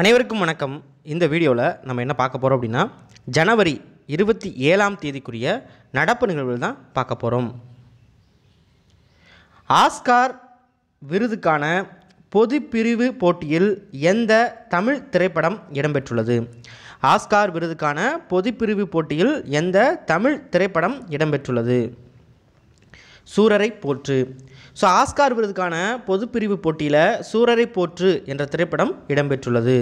அனைவருக்கும் வணக்கம் இந்த வீடியோவில் நம்ம என்ன பார்க்க போகிறோம் அப்படின்னா ஜனவரி இருபத்தி ஏழாம் தேதிக்குரிய நடப்பு நிகழ்வுகள் தான் பார்க்க போகிறோம் ஆஸ்கார் விருதுக்கான பொதுப்பிரிவு போட்டியில் எந்த தமிழ் திரைப்படம் இடம்பெற்றுள்ளது ஆஸ்கார் விருதுக்கான பொதுப்பிரிவு போட்டியில் எந்த தமிழ் திரைப்படம் இடம்பெற்றுள்ளது சூரரை போற்று ஸோ ஆஸ்கார் விருதுக்கான பொதுப்பிரிவு போட்டியில் சூரரை போற்று என்ற திரைப்படம் இடம்பெற்றுள்ளது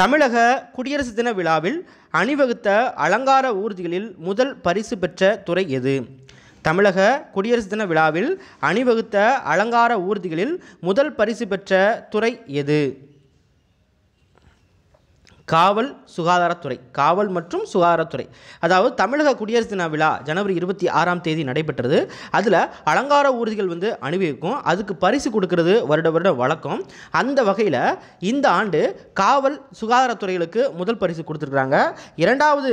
தமிழக குடியரசு தின விழாவில் அணிவகுத்த அலங்கார ஊர்திகளில் முதல் பரிசு பெற்ற துறை எது தமிழக குடியரசு தின விழாவில் அணிவகுத்த அலங்கார ஊர்திகளில் முதல் பரிசு பெற்ற துறை எது காவல் சுகாதாரத்துறை காவல் மற்றும் சுகாதாரத்துறை அதாவது தமிழக குடியரசு தின விழா ஜனவரி இருபத்தி ஆறாம் தேதி நடைபெற்றது அதில் அலங்கார ஊர்திகள் வந்து அணிவிக்கும் அதுக்கு பரிசு கொடுக்கறது வருட வருட வழக்கம் அந்த வகையில் இந்த ஆண்டு காவல் சுகாதாரத்துறைகளுக்கு முதல் பரிசு கொடுத்துருக்குறாங்க இரண்டாவது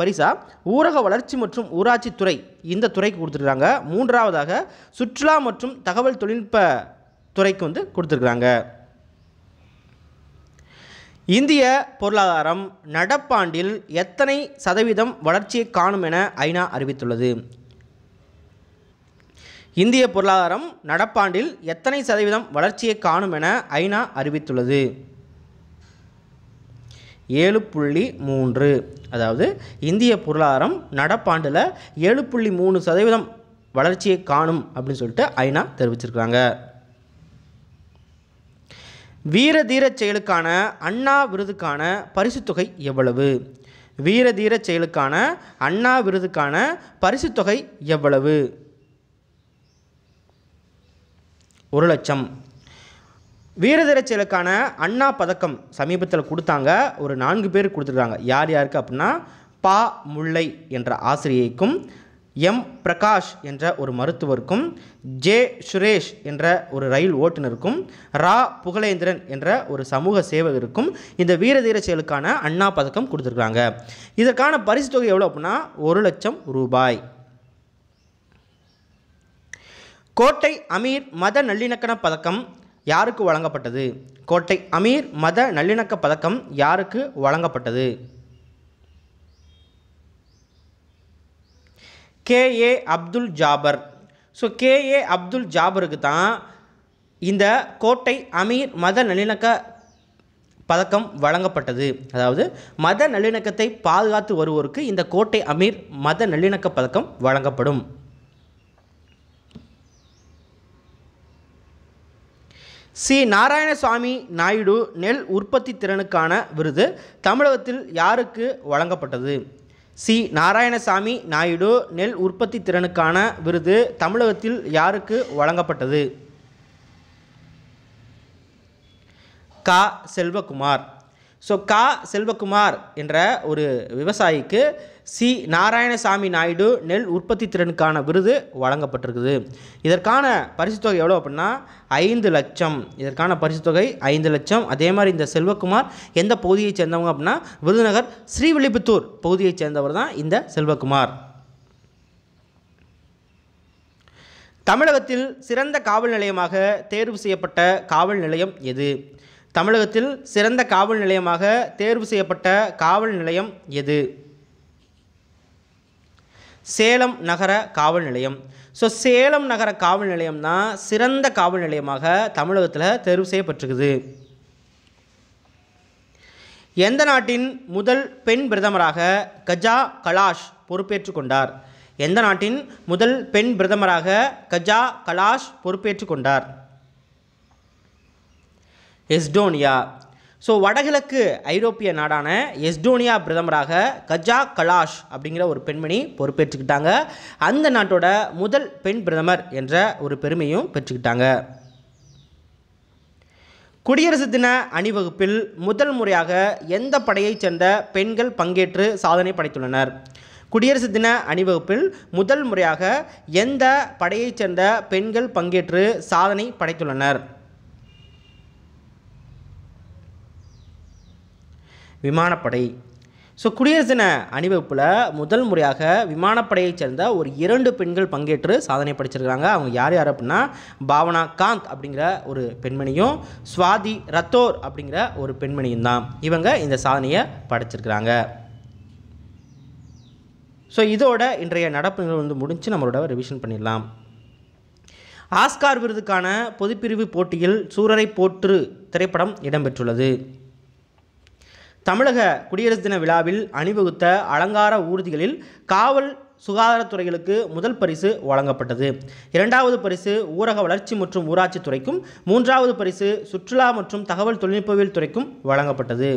பரிசா ஊரக வளர்ச்சி மற்றும் ஊராட்சித்துறை இந்த துறைக்கு கொடுத்துருக்காங்க மூன்றாவதாக சுற்றுலா மற்றும் தகவல் தொழில்நுட்ப துறைக்கு வந்து கொடுத்துருக்குறாங்க இந்திய பொருளாதாரம் நடப்பாண்டில் எத்தனை சதவீதம் வளர்ச்சியை காணும் என ஐநா அறிவித்துள்ளது இந்திய பொருளாதாரம் நடப்பாண்டில் எத்தனை சதவீதம் வளர்ச்சியை காணும் என ஐநா அறிவித்துள்ளது ஏழு புள்ளி மூன்று அதாவது இந்திய பொருளாதாரம் நடப்பாண்டில் ஏழு புள்ளி மூணு சதவீதம் வளர்ச்சியை காணும் அப்படின்னு சொல்லிட்டு ஐநா தெரிவிச்சிருக்காங்க வீரதீரச் செயலுக்கான அண்ணா விருதுக்கான தொகை எவ்வளவு வீரதீரச் செயலுக்கான அண்ணா விருதுக்கான தொகை எவ்வளவு ஒரு லட்சம் வீரதீரச் செயலுக்கான அண்ணா பதக்கம் சமீபத்தில் கொடுத்தாங்க ஒரு நான்கு பேர் கொடுத்துருக்காங்க யார் யாருக்கு அப்படின்னா பா முல்லை என்ற ஆசிரியைக்கும் எம் பிரகாஷ் என்ற ஒரு மருத்துவருக்கும் ஜே சுரேஷ் என்ற ஒரு ரயில் ஓட்டுநருக்கும் ரா புகழேந்திரன் என்ற ஒரு சமூக சேவகருக்கும் இந்த வீரதீர செயலுக்கான அண்ணா பதக்கம் கொடுத்துருக்காங்க இதற்கான பரிசு தொகை எவ்வளோ அப்படின்னா ஒரு லட்சம் ரூபாய் கோட்டை அமீர் மத நல்லிணக்கண பதக்கம் யாருக்கு வழங்கப்பட்டது கோட்டை அமீர் மத நல்லிணக்க பதக்கம் யாருக்கு வழங்கப்பட்டது KA Abdul Jabbar so KA Abdul ஜாபருக்கு தான் இந்த கோட்டை அமீர் மத நல்லிணக்க பதக்கம் வழங்கப்பட்டது அதாவது மத நல்லிணக்கத்தை பாதுகாத்து வருவோருக்கு இந்த கோட்டை அமீர் மத நல்லிணக்க பதக்கம் வழங்கப்படும் சி நாராயணசுவாமி நாயுடு நெல் உற்பத்தி திறனுக்கான விருது தமிழகத்தில் யாருக்கு வழங்கப்பட்டது சி நாராயணசாமி நாயுடு நெல் உற்பத்தி திறனுக்கான விருது தமிழகத்தில் யாருக்கு வழங்கப்பட்டது கா செல்வகுமார் ஸோ கா செல்வகுமார் என்ற ஒரு விவசாயிக்கு சி நாராயணசாமி நாயுடு நெல் உற்பத்தி திறனுக்கான விருது வழங்கப்பட்டிருக்குது இதற்கான பரிசுத்தொகை எவ்வளோ அப்படின்னா ஐந்து லட்சம் இதற்கான பரிசுத்தொகை ஐந்து லட்சம் அதே மாதிரி இந்த செல்வகுமார் எந்த பகுதியைச் சேர்ந்தவங்க அப்படின்னா விருதுநகர் ஸ்ரீவில்லிபுத்தூர் பகுதியைச் சேர்ந்தவர் தான் இந்த செல்வகுமார் தமிழகத்தில் சிறந்த காவல் நிலையமாக தேர்வு செய்யப்பட்ட காவல் நிலையம் எது தமிழகத்தில் சிறந்த காவல் நிலையமாக தேர்வு செய்யப்பட்ட காவல் நிலையம் எது சேலம் நகர காவல் நிலையம் ஸோ சேலம் நகர காவல் நிலையம் தான் சிறந்த காவல் நிலையமாக தமிழகத்தில் தேர்வு செய்யப்பட்டிருக்குது எந்த நாட்டின் முதல் பெண் பிரதமராக கஜா கலாஷ் பொறுப்பேற்று கொண்டார் எந்த நாட்டின் முதல் பெண் பிரதமராக கஜா கலாஷ் பொறுப்பேற்று கொண்டார் எஸ்டோனியா ஸோ வடகிழக்கு ஐரோப்பிய நாடான எஸ்டோனியா பிரதமராக கஜா கலாஷ் அப்படிங்கிற ஒரு பெண்மணி பொறுப்பேற்றுக்கிட்டாங்க அந்த நாட்டோட முதல் பெண் பிரதமர் என்ற ஒரு பெருமையும் பெற்றுக்கிட்டாங்க குடியரசு தின அணிவகுப்பில் முதல் முறையாக எந்த படையைச் சேர்ந்த பெண்கள் பங்கேற்று சாதனை படைத்துள்ளனர் குடியரசு தின அணிவகுப்பில் முதல் முறையாக எந்த படையைச் சேர்ந்த பெண்கள் பங்கேற்று சாதனை படைத்துள்ளனர் விமானப்படை ஸோ குடியரசு தின அணிவகுப்பில் முதல் முறையாக விமானப்படையைச் சேர்ந்த ஒரு இரண்டு பெண்கள் பங்கேற்று சாதனை படிச்சிருக்கிறாங்க அவங்க யார் யார் அப்படின்னா பாவனா காந்த் அப்படிங்கிற ஒரு பெண்மணியும் சுவாதி ரத்தோர் அப்படிங்கிற ஒரு பெண்மணியும் தான் இவங்க இந்த சாதனையை படைச்சிருக்கிறாங்க ஸோ இதோட இன்றைய நடப்பு வந்து முடிஞ்சு நம்மளோட ரிவிஷன் பண்ணிடலாம் ஆஸ்கார் விருதுக்கான பொதுப்பிரிவு போட்டியில் சூரரை போற்று திரைப்படம் இடம்பெற்றுள்ளது தமிழக குடியரசு தின விழாவில் அணிவகுத்த அலங்கார ஊர்திகளில் காவல் சுகாதாரத்துறைகளுக்கு முதல் பரிசு வழங்கப்பட்டது இரண்டாவது பரிசு ஊரக வளர்ச்சி மற்றும் ஊராட்சி துறைக்கும் மூன்றாவது பரிசு சுற்றுலா மற்றும் தகவல் தொழில்நுட்பவியல் துறைக்கும் வழங்கப்பட்டது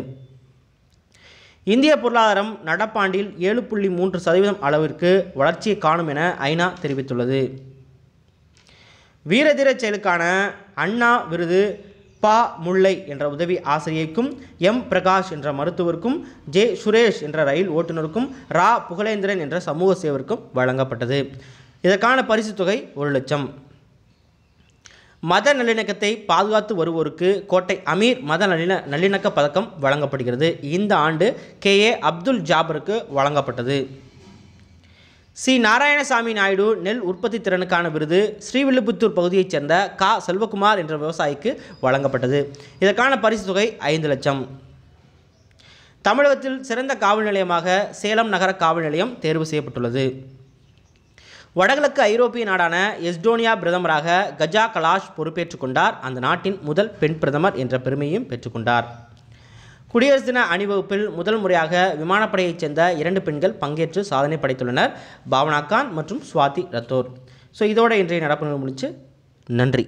இந்திய பொருளாதாரம் நடப்பாண்டில் ஏழு புள்ளி மூன்று சதவீதம் அளவிற்கு வளர்ச்சியை காணும் என ஐநா தெரிவித்துள்ளது வீரதீர செயலுக்கான அண்ணா விருது பா முல்லை என்ற உதவி ஆசிரியைக்கும் எம் பிரகாஷ் என்ற மருத்துவருக்கும் ஜே சுரேஷ் என்ற ரயில் ஓட்டுநருக்கும் ரா புகழேந்திரன் என்ற சமூக சேவருக்கும் வழங்கப்பட்டது இதற்கான பரிசு தொகை ஒரு லட்சம் மத நல்லிணக்கத்தை பாதுகாத்து வருவோருக்கு கோட்டை அமீர் மத நல்லிண நல்லிணக்க பதக்கம் வழங்கப்படுகிறது இந்த ஆண்டு கே ஏ அப்துல் ஜாபருக்கு வழங்கப்பட்டது சி நாராயணசாமி நாயுடு நெல் உற்பத்தி திறனுக்கான விருது ஸ்ரீவில்லிபுத்தூர் பகுதியைச் சேர்ந்த கா செல்வகுமார் என்ற விவசாயிக்கு வழங்கப்பட்டது இதற்கான பரிசு தொகை ஐந்து லட்சம் தமிழகத்தில் சிறந்த காவல் நிலையமாக சேலம் நகர காவல் நிலையம் தேர்வு செய்யப்பட்டுள்ளது வடகிழக்கு ஐரோப்பிய நாடான எஸ்டோனியா பிரதமராக கஜா கலாஷ் பொறுப்பேற்றுக் கொண்டார் அந்த நாட்டின் முதல் பெண் பிரதமர் என்ற பெருமையும் பெற்றுக்கொண்டார் குடியரசு தின அணிவகுப்பில் முதல் முறையாக விமானப்படையைச் சேர்ந்த இரண்டு பெண்கள் பங்கேற்று சாதனை படைத்துள்ளனர் பாவனா கான் மற்றும் சுவாதி ரத்தோர் ஸோ இதோட இன்றைய நடப்பு முடிச்சு நன்றி